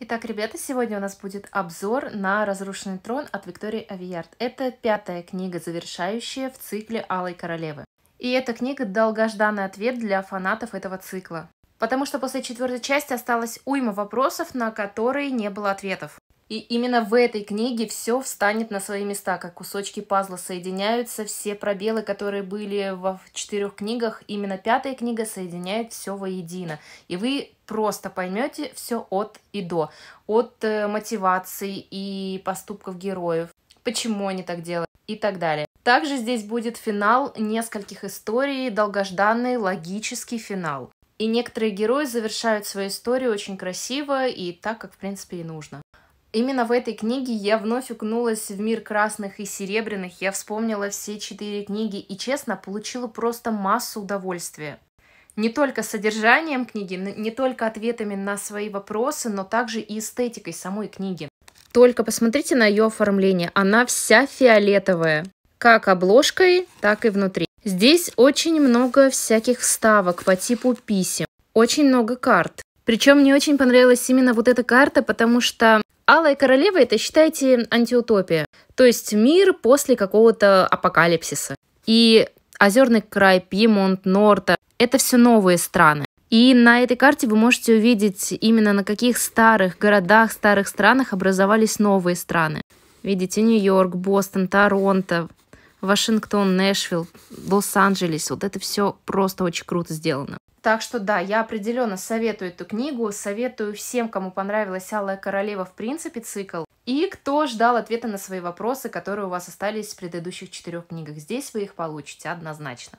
Итак, ребята, сегодня у нас будет обзор на «Разрушенный трон» от Виктории Авиард. Это пятая книга, завершающая в цикле «Алой королевы». И эта книга – долгожданный ответ для фанатов этого цикла. Потому что после четвертой части осталось уйма вопросов, на которые не было ответов. И именно в этой книге все встанет на свои места, как кусочки пазла соединяются, все пробелы, которые были во четырех книгах, именно пятая книга соединяет все воедино. И вы просто поймете все от и до, от э, мотиваций и поступков героев, почему они так делают и так далее. Также здесь будет финал нескольких историй, долгожданный логический финал. И некоторые герои завершают свою историю очень красиво и так, как в принципе и нужно. Именно в этой книге я вновь укнулась в мир красных и серебряных, я вспомнила все четыре книги и, честно, получила просто массу удовольствия. Не только содержанием книги, не только ответами на свои вопросы, но также и эстетикой самой книги. Только посмотрите на ее оформление, она вся фиолетовая, как обложкой, так и внутри. Здесь очень много всяких вставок по типу писем, очень много карт, причем мне очень понравилась именно вот эта карта, потому что Алая королева это, считайте, антиутопия, то есть мир после какого-то апокалипсиса. И Озерный край, Пьемонт, Норта – это все новые страны. И на этой карте вы можете увидеть именно на каких старых городах, старых странах образовались новые страны. Видите, Нью-Йорк, Бостон, Торонто, Вашингтон, Нэшвилл, Лос-Анджелес. Вот это все просто очень круто сделано. Так что да, я определенно советую эту книгу, советую всем, кому понравилась «Алая королева» в принципе цикл, и кто ждал ответа на свои вопросы, которые у вас остались в предыдущих четырех книгах. Здесь вы их получите однозначно.